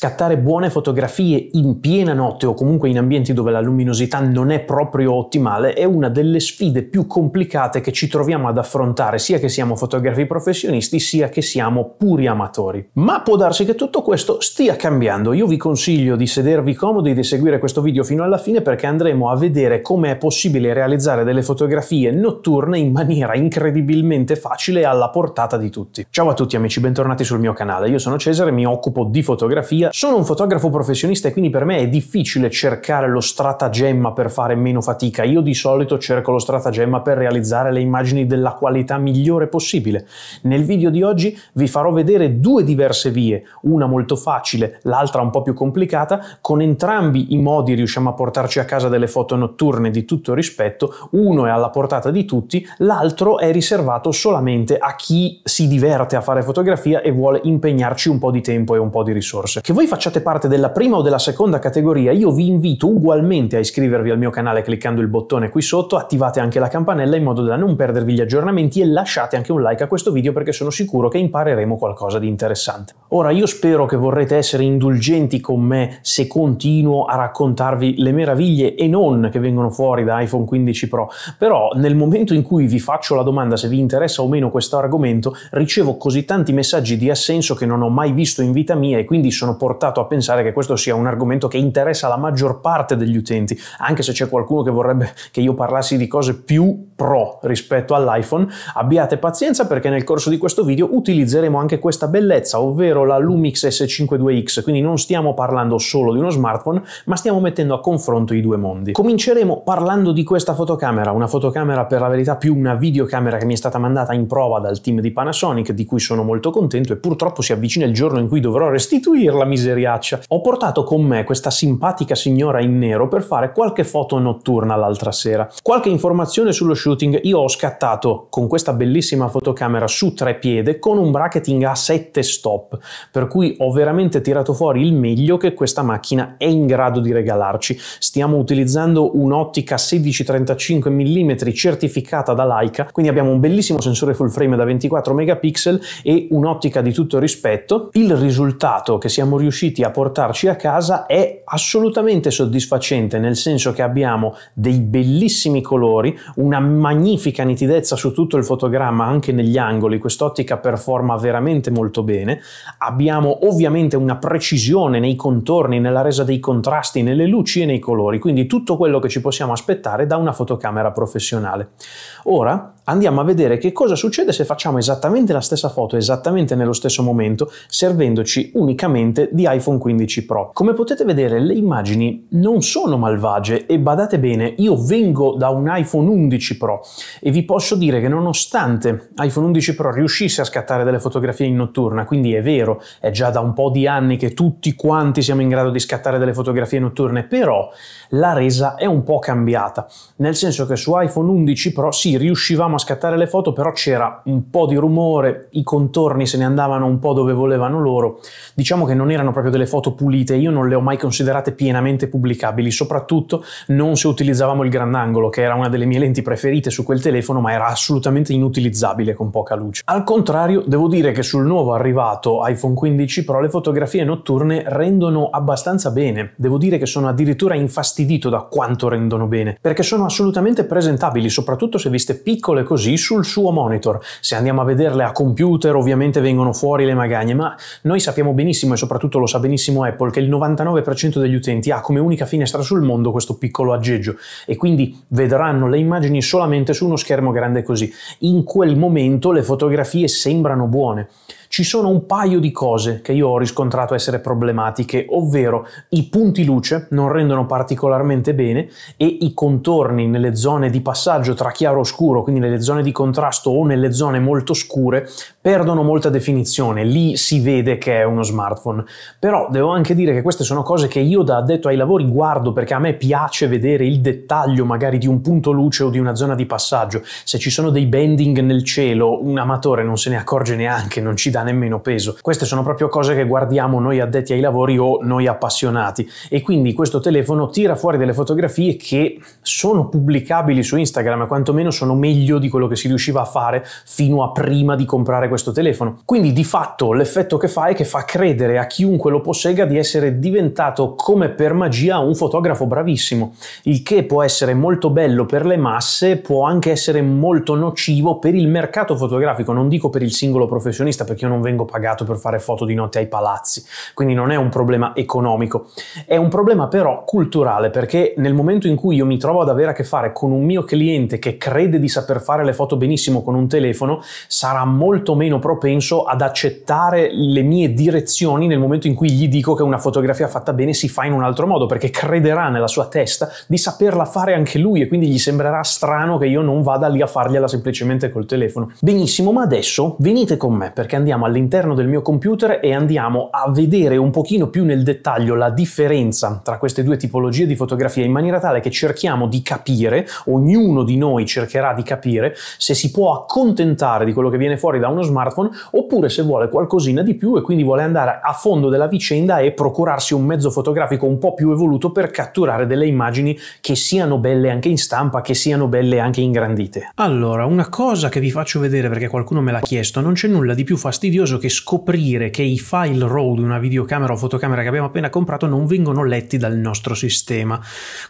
scattare buone fotografie in piena notte o comunque in ambienti dove la luminosità non è proprio ottimale è una delle sfide più complicate che ci troviamo ad affrontare sia che siamo fotografi professionisti sia che siamo puri amatori. Ma può darsi che tutto questo stia cambiando. Io vi consiglio di sedervi comodi e di seguire questo video fino alla fine perché andremo a vedere come è possibile realizzare delle fotografie notturne in maniera incredibilmente facile e alla portata di tutti. Ciao a tutti amici, bentornati sul mio canale. Io sono Cesare, mi occupo di fotografia sono un fotografo professionista e quindi per me è difficile cercare lo stratagemma per fare meno fatica. Io di solito cerco lo stratagemma per realizzare le immagini della qualità migliore possibile. Nel video di oggi vi farò vedere due diverse vie, una molto facile, l'altra un po' più complicata, con entrambi i modi riusciamo a portarci a casa delle foto notturne di tutto rispetto, uno è alla portata di tutti, l'altro è riservato solamente a chi si diverte a fare fotografia e vuole impegnarci un po' di tempo e un po' di risorse. Che voi voi facciate parte della prima o della seconda categoria, io vi invito ugualmente a iscrivervi al mio canale cliccando il bottone qui sotto, attivate anche la campanella in modo da non perdervi gli aggiornamenti e lasciate anche un like a questo video perché sono sicuro che impareremo qualcosa di interessante. Ora io spero che vorrete essere indulgenti con me se continuo a raccontarvi le meraviglie e non che vengono fuori da iPhone 15 Pro, però nel momento in cui vi faccio la domanda se vi interessa o meno questo argomento ricevo così tanti messaggi di assenso che non ho mai visto in vita mia e quindi sono portato portato a pensare che questo sia un argomento che interessa la maggior parte degli utenti, anche se c'è qualcuno che vorrebbe che io parlassi di cose più Pro rispetto all'iPhone, abbiate pazienza perché nel corso di questo video utilizzeremo anche questa bellezza, ovvero la Lumix S52X, quindi non stiamo parlando solo di uno smartphone, ma stiamo mettendo a confronto i due mondi. Cominceremo parlando di questa fotocamera, una fotocamera per la verità più una videocamera che mi è stata mandata in prova dal team di Panasonic, di cui sono molto contento e purtroppo si avvicina il giorno in cui dovrò restituirla miseriaccia. Ho portato con me questa simpatica signora in nero per fare qualche foto notturna l'altra sera. Qualche informazione sullo shoot shooting, io ho scattato con questa bellissima fotocamera su tre piede con un bracketing a 7 stop, per cui ho veramente tirato fuori il meglio che questa macchina è in grado di regalarci. Stiamo utilizzando un'ottica 16-35 mm certificata da Leica, quindi abbiamo un bellissimo sensore full frame da 24 megapixel e un'ottica di tutto rispetto. Il risultato che siamo riusciti a portarci a casa è assolutamente soddisfacente, nel senso che abbiamo dei bellissimi colori, una magnifica nitidezza su tutto il fotogramma, anche negli angoli, quest'ottica performa veramente molto bene. Abbiamo ovviamente una precisione nei contorni, nella resa dei contrasti, nelle luci e nei colori, quindi tutto quello che ci possiamo aspettare da una fotocamera professionale. Ora andiamo a vedere che cosa succede se facciamo esattamente la stessa foto esattamente nello stesso momento servendoci unicamente di iPhone 15 Pro. Come potete vedere le immagini non sono malvagie e badate bene io vengo da un iPhone 11 Pro e vi posso dire che nonostante iPhone 11 Pro riuscisse a scattare delle fotografie in notturna, quindi è vero, è già da un po' di anni che tutti quanti siamo in grado di scattare delle fotografie notturne, però la resa è un po' cambiata, nel senso che su iPhone 11 Pro si sì, riuscivamo a scattare le foto, però c'era un po' di rumore, i contorni se ne andavano un po' dove volevano loro. Diciamo che non erano proprio delle foto pulite, io non le ho mai considerate pienamente pubblicabili, soprattutto non se utilizzavamo il grandangolo, che era una delle mie lenti preferite su quel telefono, ma era assolutamente inutilizzabile con poca luce. Al contrario, devo dire che sul nuovo arrivato iPhone 15 Pro le fotografie notturne rendono abbastanza bene. Devo dire che sono addirittura infastidito da quanto rendono bene, perché sono assolutamente presentabili, soprattutto se viste piccole regole così sul suo monitor. Se andiamo a vederle a computer ovviamente vengono fuori le magagne, ma noi sappiamo benissimo e soprattutto lo sa benissimo Apple che il 99% degli utenti ha come unica finestra sul mondo questo piccolo aggeggio e quindi vedranno le immagini solamente su uno schermo grande così. In quel momento le fotografie sembrano buone ci sono un paio di cose che io ho riscontrato essere problematiche, ovvero i punti luce non rendono particolarmente bene e i contorni nelle zone di passaggio tra chiaro e scuro, quindi nelle zone di contrasto o nelle zone molto scure, perdono molta definizione. Lì si vede che è uno smartphone. Però devo anche dire che queste sono cose che io da addetto ai lavori guardo perché a me piace vedere il dettaglio magari di un punto luce o di una zona di passaggio. Se ci sono dei bending nel cielo, un amatore non se ne accorge neanche, non ci dà dà nemmeno peso. Queste sono proprio cose che guardiamo noi addetti ai lavori o noi appassionati e quindi questo telefono tira fuori delle fotografie che sono pubblicabili su Instagram, quantomeno sono meglio di quello che si riusciva a fare fino a prima di comprare questo telefono. Quindi di fatto l'effetto che fa è che fa credere a chiunque lo possegga di essere diventato come per magia un fotografo bravissimo, il che può essere molto bello per le masse, può anche essere molto nocivo per il mercato fotografico, non dico per il singolo professionista perché non vengo pagato per fare foto di notte ai palazzi, quindi non è un problema economico, è un problema però culturale perché nel momento in cui io mi trovo ad avere a che fare con un mio cliente che crede di saper fare le foto benissimo con un telefono, sarà molto meno propenso ad accettare le mie direzioni nel momento in cui gli dico che una fotografia fatta bene si fa in un altro modo, perché crederà nella sua testa di saperla fare anche lui e quindi gli sembrerà strano che io non vada lì a fargliela semplicemente col telefono. Benissimo, ma adesso venite con me perché andiamo andiamo all'interno del mio computer e andiamo a vedere un pochino più nel dettaglio la differenza tra queste due tipologie di fotografia in maniera tale che cerchiamo di capire, ognuno di noi cercherà di capire se si può accontentare di quello che viene fuori da uno smartphone oppure se vuole qualcosina di più e quindi vuole andare a fondo della vicenda e procurarsi un mezzo fotografico un po' più evoluto per catturare delle immagini che siano belle anche in stampa, che siano belle anche ingrandite. Allora, una cosa che vi faccio vedere perché qualcuno me l'ha chiesto, non c'è nulla di più fastidioso fastidioso che scoprire che i file RAW di una videocamera o fotocamera che abbiamo appena comprato non vengono letti dal nostro sistema.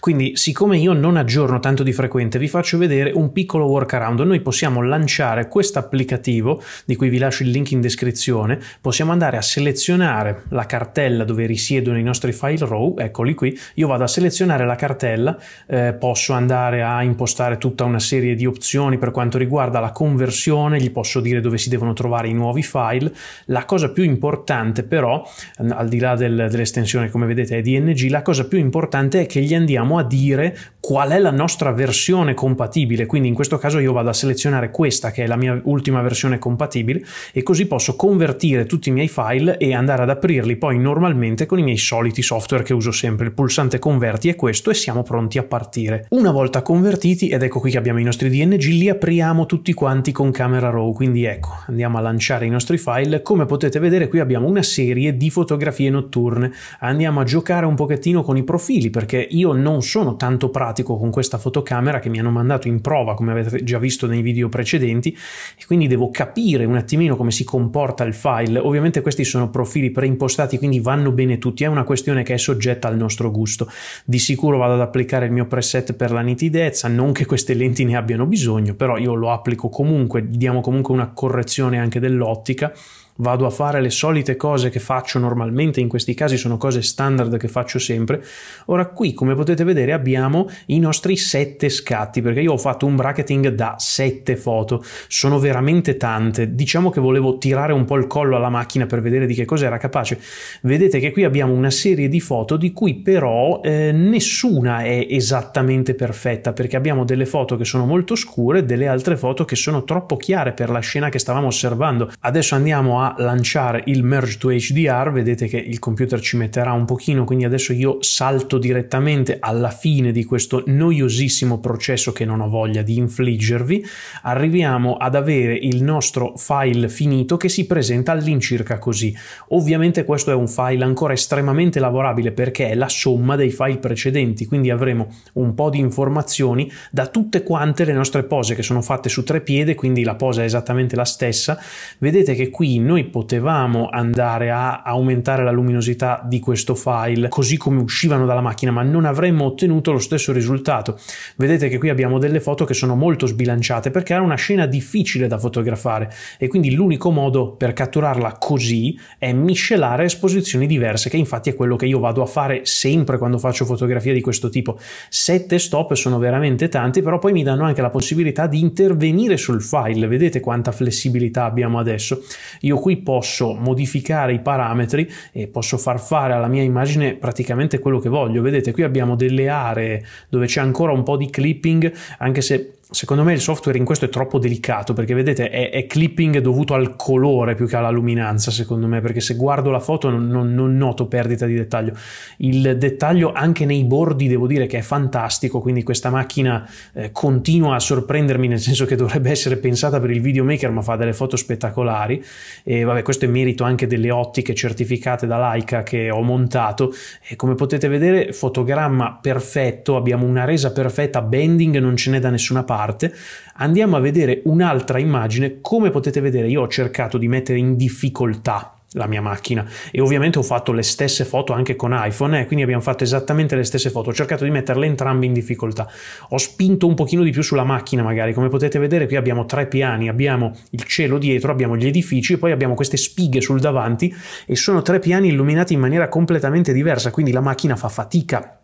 Quindi, siccome io non aggiorno tanto di frequente, vi faccio vedere un piccolo workaround. Noi possiamo lanciare questo applicativo, di cui vi lascio il link in descrizione, possiamo andare a selezionare la cartella dove risiedono i nostri file RAW, eccoli qui, io vado a selezionare la cartella, eh, posso andare a impostare tutta una serie di opzioni per quanto riguarda la conversione, gli posso dire dove si devono trovare i nuovi file, file. La cosa più importante però, al di là del, dell'estensione come vedete è DNG, la cosa più importante è che gli andiamo a dire qual è la nostra versione compatibile. Quindi in questo caso io vado a selezionare questa che è la mia ultima versione compatibile e così posso convertire tutti i miei file e andare ad aprirli poi normalmente con i miei soliti software che uso sempre. Il pulsante converti è questo e siamo pronti a partire. Una volta convertiti, ed ecco qui che abbiamo i nostri DNG, li apriamo tutti quanti con Camera Raw. Quindi ecco, andiamo a lanciare i nostri file, come potete vedere qui abbiamo una serie di fotografie notturne. Andiamo a giocare un pochettino con i profili perché io non sono tanto pratico con questa fotocamera che mi hanno mandato in prova come avete già visto nei video precedenti e quindi devo capire un attimino come si comporta il file. Ovviamente questi sono profili preimpostati quindi vanno bene tutti, è una questione che è soggetta al nostro gusto. Di sicuro vado ad applicare il mio preset per la nitidezza, non che queste lenti ne abbiano bisogno, però io lo applico comunque, diamo comunque una correzione anche dell'ottica fisica vado a fare le solite cose che faccio normalmente, in questi casi sono cose standard che faccio sempre. Ora qui, come potete vedere, abbiamo i nostri sette scatti, perché io ho fatto un bracketing da sette foto, sono veramente tante. Diciamo che volevo tirare un po' il collo alla macchina per vedere di che cosa era capace. Vedete che qui abbiamo una serie di foto di cui però eh, nessuna è esattamente perfetta, perché abbiamo delle foto che sono molto scure, delle altre foto che sono troppo chiare per la scena che stavamo osservando. Adesso andiamo a lanciare il merge to HDR, vedete che il computer ci metterà un pochino, quindi adesso io salto direttamente alla fine di questo noiosissimo processo che non ho voglia di infliggervi, arriviamo ad avere il nostro file finito che si presenta all'incirca così. Ovviamente questo è un file ancora estremamente lavorabile perché è la somma dei file precedenti, quindi avremo un po' di informazioni da tutte quante le nostre pose che sono fatte su tre piede, quindi la posa è esattamente la stessa. Vedete che qui noi noi potevamo andare a aumentare la luminosità di questo file così come uscivano dalla macchina, ma non avremmo ottenuto lo stesso risultato. Vedete che qui abbiamo delle foto che sono molto sbilanciate perché era una scena difficile da fotografare e quindi l'unico modo per catturarla così è miscelare esposizioni diverse, che infatti è quello che io vado a fare sempre quando faccio fotografia di questo tipo. Sette stop sono veramente tanti, però poi mi danno anche la possibilità di intervenire sul file, vedete quanta flessibilità abbiamo adesso. Io qui posso modificare i parametri e posso far fare alla mia immagine praticamente quello che voglio. Vedete, qui abbiamo delle aree dove c'è ancora un po' di clipping, anche se secondo me il software in questo è troppo delicato perché vedete è, è, clipping dovuto al colore più che alla luminanza secondo me perché se guardo la foto non, non, non, noto perdita di dettaglio il dettaglio anche nei bordi devo dire che è fantastico quindi questa macchina eh, continua a sorprendermi nel senso che dovrebbe essere pensata per il videomaker ma fa delle foto spettacolari e vabbè questo è merito anche delle ottiche certificate da Leica che ho montato e come potete vedere fotogramma perfetto abbiamo una resa perfetta bending non ce n'è da nessuna parte parte, andiamo a vedere un'altra immagine. Come potete vedere io ho cercato di mettere in difficoltà la mia macchina e ovviamente ho fatto le stesse foto anche con iPhone eh, quindi abbiamo fatto esattamente le stesse foto ho cercato di metterle entrambe in difficoltà ho spinto un pochino di più sulla macchina magari come potete vedere qui abbiamo tre piani abbiamo il cielo dietro abbiamo gli edifici e poi abbiamo queste spighe sul davanti e sono tre piani illuminati in maniera completamente diversa quindi la macchina fa fatica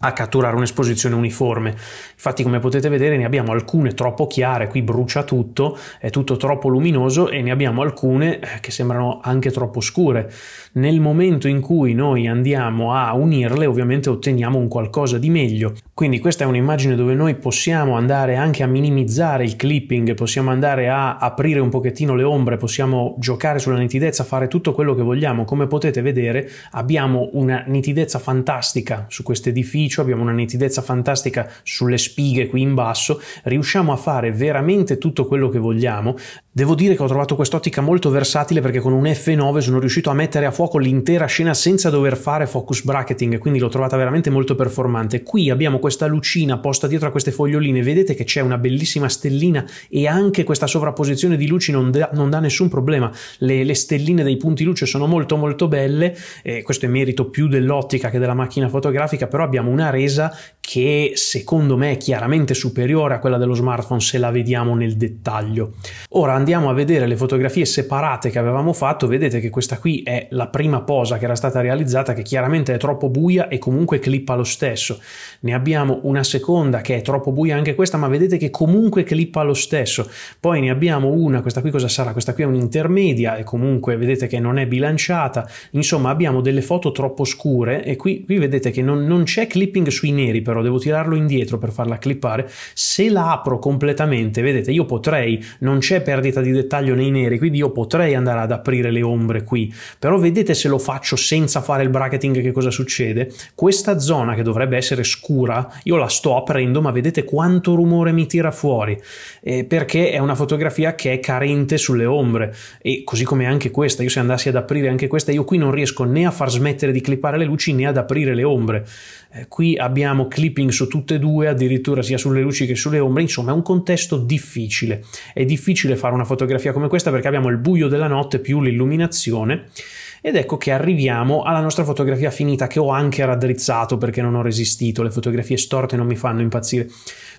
a catturare un'esposizione uniforme. Infatti, come potete vedere, ne abbiamo alcune troppo chiare, qui brucia tutto, è tutto troppo luminoso e ne abbiamo alcune eh, che sembrano anche troppo scure. Nel momento in cui noi andiamo a unirle, ovviamente otteniamo un qualcosa di meglio. Quindi questa è un'immagine dove noi possiamo andare anche a minimizzare il clipping, possiamo andare a aprire un pochettino le ombre, possiamo giocare sulla nitidezza, fare tutto quello che vogliamo. Come potete vedere, abbiamo una nitidezza fantastica su questo edificio superficio, abbiamo una nitidezza fantastica sulle spighe qui in basso, riusciamo a fare veramente tutto quello che vogliamo. Devo dire che ho trovato quest'ottica molto versatile perché con un F9 sono riuscito a mettere a fuoco l'intera scena senza dover fare focus bracketing, quindi l'ho trovata veramente molto performante. Qui abbiamo questa lucina posta dietro a queste foglioline, vedete che c'è una bellissima stellina e anche questa sovrapposizione di luci non dà, non dà nessun problema. Le, le, stelline dei punti luce sono molto molto belle, e eh, questo è merito più dell'ottica che della macchina fotografica, però abbiamo un una resa che secondo me è chiaramente superiore a quella dello smartphone se la vediamo nel dettaglio. Ora andiamo a vedere le fotografie separate che avevamo fatto, vedete che questa qui è la prima posa che era stata realizzata che chiaramente è troppo buia e comunque clippa lo stesso. Ne abbiamo una seconda che è troppo buia anche questa, ma vedete che comunque clippa lo stesso. Poi ne abbiamo una, questa qui cosa sarà? Questa qui è un'intermedia e comunque vedete che non è bilanciata. Insomma abbiamo delle foto troppo scure e qui, qui vedete che non, non c'è clip clipping sui neri però devo tirarlo indietro per farla clippare se la apro completamente vedete io potrei non c'è perdita di dettaglio nei neri quindi io potrei andare ad aprire le ombre qui però vedete se lo faccio senza fare il bracketing che cosa succede questa zona che dovrebbe essere scura io la sto aprendo ma vedete quanto rumore mi tira fuori eh, perché è una fotografia che è carente sulle ombre e così come anche questa io se andassi ad aprire anche questa io qui non riesco né a far smettere di clippare le luci né ad aprire le ombre eh, qui abbiamo clipping su tutte e due, addirittura sia sulle luci che sulle ombre, insomma è un contesto difficile. È difficile fare una fotografia come questa perché abbiamo il buio della notte più l'illuminazione ed ecco che arriviamo alla nostra fotografia finita che ho anche raddrizzato perché non ho resistito, le fotografie storte non mi fanno impazzire.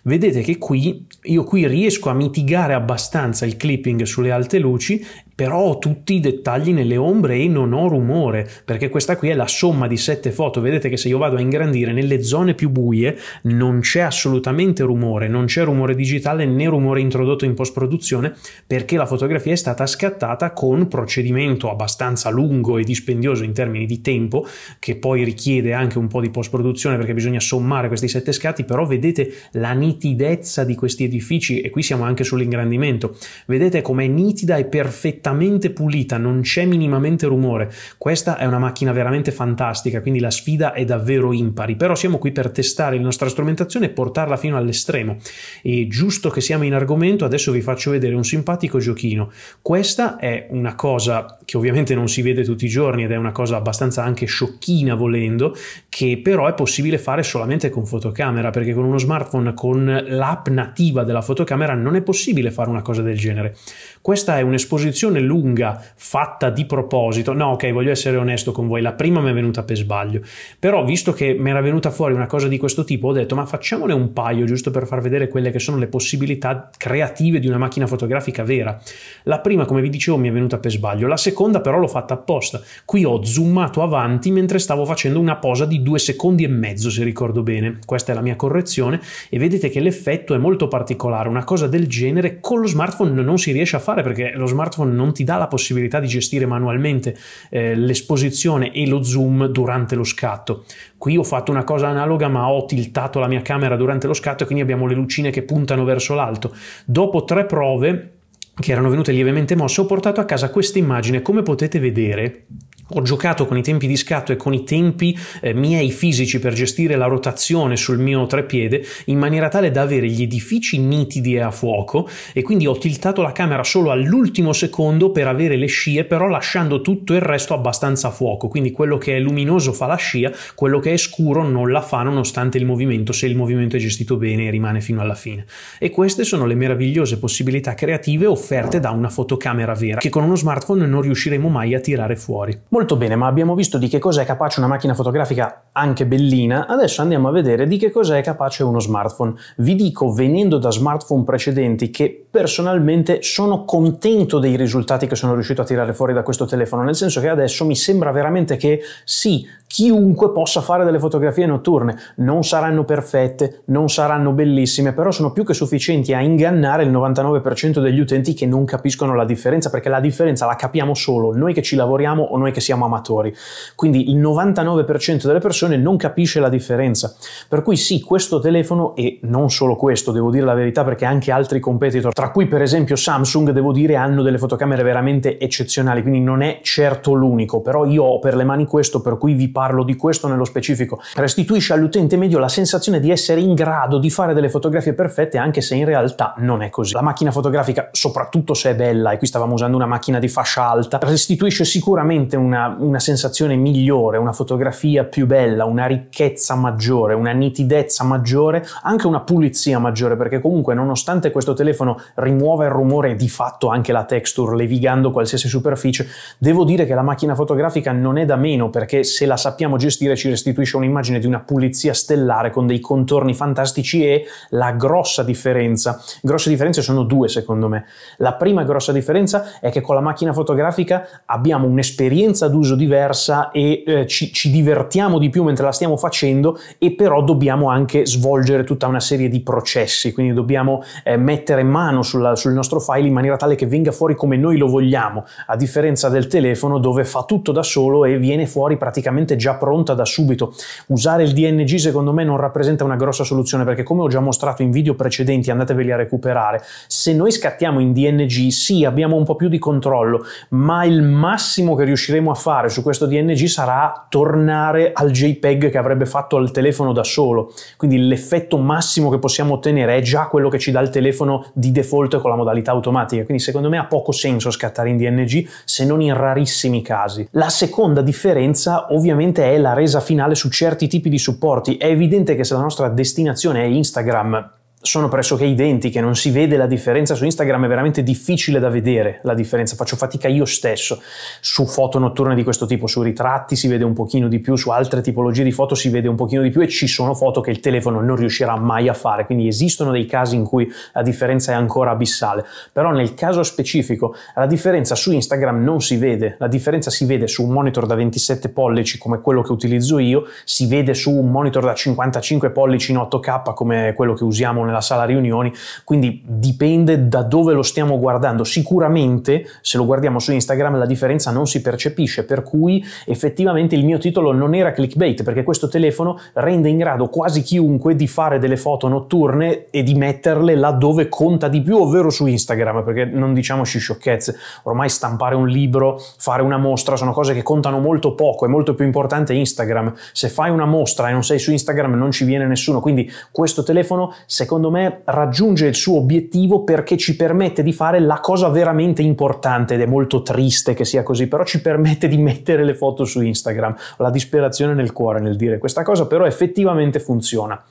Vedete che qui io qui riesco a mitigare abbastanza il clipping sulle alte luci però ho tutti i dettagli nelle ombre e non ho rumore, perché questa qui è la somma di sette foto. Vedete che se io vado a ingrandire nelle zone più buie non c'è assolutamente rumore, non c'è rumore digitale né rumore introdotto in post-produzione, perché la fotografia è stata scattata con procedimento abbastanza lungo e dispendioso in termini di tempo, che poi richiede anche un po' di post-produzione perché bisogna sommare questi sette scatti, però vedete la nitidezza di questi edifici e qui siamo anche sull'ingrandimento. Vedete com'è nitida e perfetta perfettamente pulita, non c'è minimamente rumore. Questa è una macchina veramente fantastica, quindi la sfida è davvero impari, però siamo qui per testare la nostra strumentazione e portarla fino all'estremo. E giusto che siamo in argomento, adesso vi faccio vedere un simpatico giochino. Questa è una cosa che ovviamente non si vede tutti i giorni ed è una cosa abbastanza anche sciocchina volendo, che però è possibile fare solamente con fotocamera, perché con uno smartphone con l'app nativa della fotocamera non è possibile fare una cosa del genere. Questa è un'esposizione discussione lunga fatta di proposito, no, ok, voglio essere onesto con voi, la prima mi è venuta per sbaglio, però visto che mi era venuta fuori una cosa di questo tipo, ho detto ma facciamone un paio giusto per far vedere quelle che sono le possibilità creative di una macchina fotografica vera. La prima, come vi dicevo, mi è venuta per sbaglio, la seconda però l'ho fatta apposta. Qui ho zoomato avanti mentre stavo facendo una posa di due secondi e mezzo, se ricordo bene. Questa è la mia correzione e vedete che l'effetto è molto particolare, una cosa del genere con lo smartphone non si riesce a fare perché lo smartphone non non ti dà la possibilità di gestire manualmente eh, l'esposizione e lo zoom durante lo scatto. Qui ho fatto una cosa analoga ma ho tiltato la mia camera durante lo scatto e quindi abbiamo le lucine che puntano verso l'alto. Dopo tre prove che erano venute lievemente mosse, ho portato a casa questa immagine. Come potete vedere, ho giocato con i tempi di scatto e con i tempi eh, miei fisici per gestire la rotazione sul mio trepiede in maniera tale da avere gli edifici nitidi e a fuoco e quindi ho tiltato la camera solo all'ultimo secondo per avere le scie però lasciando tutto il resto abbastanza a fuoco quindi quello che è luminoso fa la scia quello che è scuro non la fa nonostante il movimento se il movimento è gestito bene e rimane fino alla fine e queste sono le meravigliose possibilità creative offerte offerte da una fotocamera vera che con uno smartphone non riusciremo mai a tirare fuori. Molto bene, ma abbiamo visto di che cosa è capace una macchina fotografica anche bellina, adesso andiamo a vedere di che cosa è capace uno smartphone. Vi dico, venendo da smartphone precedenti, che personalmente sono contento dei risultati che sono riuscito a tirare fuori da questo telefono, nel senso che adesso mi sembra veramente che sì, chiunque possa fare delle fotografie notturne, non saranno perfette, non saranno bellissime, però sono più che sufficienti a ingannare il 99% degli utenti studenti che non capiscono la differenza, perché la differenza la capiamo solo noi che ci lavoriamo o noi che siamo amatori. Quindi il 99% delle persone non capisce la differenza. Per cui sì, questo telefono e non solo questo, devo dire la verità, perché anche altri competitor, tra cui per esempio Samsung, devo dire, hanno delle fotocamere veramente eccezionali, quindi non è certo l'unico, però io ho per le mani questo, per cui vi parlo di questo nello specifico. Restituisce all'utente medio la sensazione di essere in grado di fare delle fotografie perfette, anche se in realtà non è così. La macchina fotografica, soprattutto soprattutto se è bella, e qui stavamo usando una macchina di fascia alta, restituisce sicuramente una, una sensazione migliore, una fotografia più bella, una ricchezza maggiore, una nitidezza maggiore, anche una pulizia maggiore, perché comunque nonostante questo telefono rimuova il rumore e di fatto anche la texture, levigando qualsiasi superficie, devo dire che la macchina fotografica non è da meno, perché se la sappiamo gestire ci restituisce un'immagine di una pulizia stellare con dei contorni fantastici e la grossa differenza, grosse differenze sono due secondo me. La prima grossa differenza è che con la macchina fotografica abbiamo un'esperienza d'uso diversa e eh, ci, ci divertiamo di più mentre la stiamo facendo e però dobbiamo anche svolgere tutta una serie di processi, quindi dobbiamo eh, mettere mano sulla, sul nostro file in maniera tale che venga fuori come noi lo vogliamo, a differenza del telefono dove fa tutto da solo e viene fuori praticamente già pronta da subito. Usare il DNG secondo me non rappresenta una grossa soluzione perché come ho già mostrato in video precedenti, andateveli a recuperare, se noi scattiamo in DNG DNG, sì, abbiamo un po' più di controllo, ma il massimo che riusciremo a fare su questo DNG sarà tornare al JPEG che avrebbe fatto al telefono da solo. Quindi l'effetto massimo che possiamo ottenere è già quello che ci dà il telefono di default con la modalità automatica. Quindi secondo me ha poco senso scattare in DNG se non in rarissimi casi. La seconda differenza ovviamente è la resa finale su certi tipi di supporti. È evidente che se la nostra destinazione è Instagram, sono pressoché identiche, non si vede la differenza su Instagram, è veramente difficile da vedere la differenza, faccio fatica io stesso su foto notturne di questo tipo, su ritratti si vede un pochino di più, su altre tipologie di foto si vede un pochino di più e ci sono foto che il telefono non riuscirà mai a fare, quindi esistono dei casi in cui la differenza è ancora abissale, però nel caso specifico la differenza su Instagram non si vede, la differenza si vede su un monitor da 27 pollici come quello che utilizzo io, si vede su un monitor da 55 pollici in 8K come quello che usiamo nella sala riunioni, quindi dipende da dove lo stiamo guardando. Sicuramente se lo guardiamo su Instagram la differenza non si percepisce, per cui effettivamente il mio titolo non era clickbait, perché questo telefono rende in grado quasi chiunque di fare delle foto notturne e di metterle laddove conta di più, ovvero su Instagram, perché non diciamoci sciocchezze, ormai stampare un libro, fare una mostra sono cose che contano molto poco, è molto più importante Instagram. Se fai una mostra e non sei su Instagram non ci viene nessuno, quindi questo telefono secondo secondo me raggiunge il suo obiettivo perché ci permette di fare la cosa veramente importante ed è molto triste che sia così, però ci permette di mettere le foto su Instagram. Ho la disperazione nel cuore nel dire questa cosa, però effettivamente funziona.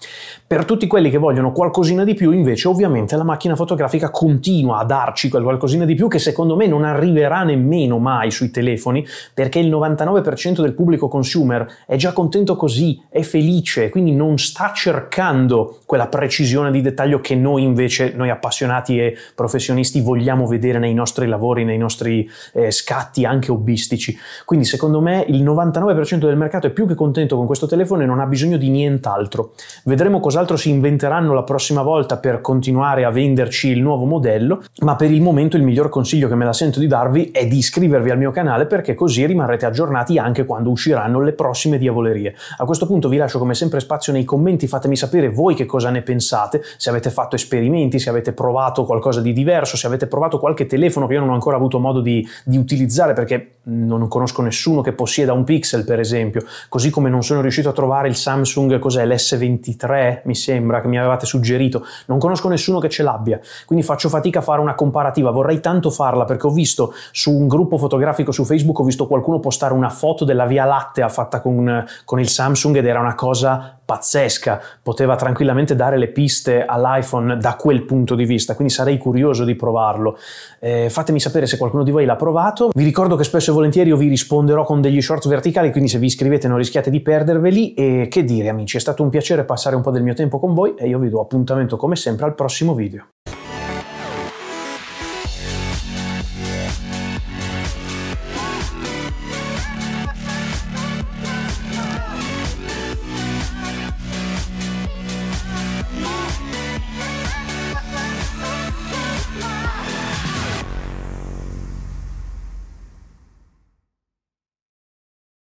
Per tutti quelli che vogliono qualcosina di più, invece, ovviamente la macchina fotografica continua a darci quel qualcosina di più che secondo me non arriverà nemmeno mai sui telefoni, perché il 99% del pubblico consumer è già contento così, è felice, quindi non sta cercando quella precisione di di dettaglio che noi invece, noi appassionati e professionisti, vogliamo vedere nei nostri lavori, nei nostri eh, scatti anche hobbistici. Quindi secondo me il 99% del mercato è più che contento con questo telefono e non ha bisogno di nient'altro. Vedremo cos'altro si inventeranno la prossima volta per continuare a venderci il nuovo modello, ma per il momento il miglior consiglio che me la sento di darvi è di iscrivervi al mio canale perché così rimarrete aggiornati anche quando usciranno le prossime diavolerie. A questo punto vi lascio come sempre spazio nei commenti, fatemi sapere voi che cosa ne pensate, se avete fatto esperimenti, se avete provato qualcosa di diverso, se avete provato qualche telefono che io non ho ancora avuto modo di, di utilizzare perché non conosco nessuno che possieda un Pixel per esempio, così come non sono riuscito a trovare il Samsung, cos'è l'S23 mi sembra che mi avevate suggerito, non conosco nessuno che ce l'abbia, quindi faccio fatica a fare una comparativa, vorrei tanto farla perché ho visto su un gruppo fotografico su Facebook, ho visto qualcuno postare una foto della Via Lattea fatta con, con il Samsung ed era una cosa pazzesca, poteva tranquillamente dare le piste all'iPhone da quel punto di vista, quindi sarei curioso di provarlo. Eh, fatemi sapere se qualcuno di voi l'ha provato. Vi ricordo che spesso e volentieri io vi risponderò con degli short verticali, quindi se vi iscrivete non rischiate di perderveli. E che dire amici, è stato un piacere passare un po' del mio tempo con voi e io vi do appuntamento come sempre al prossimo video.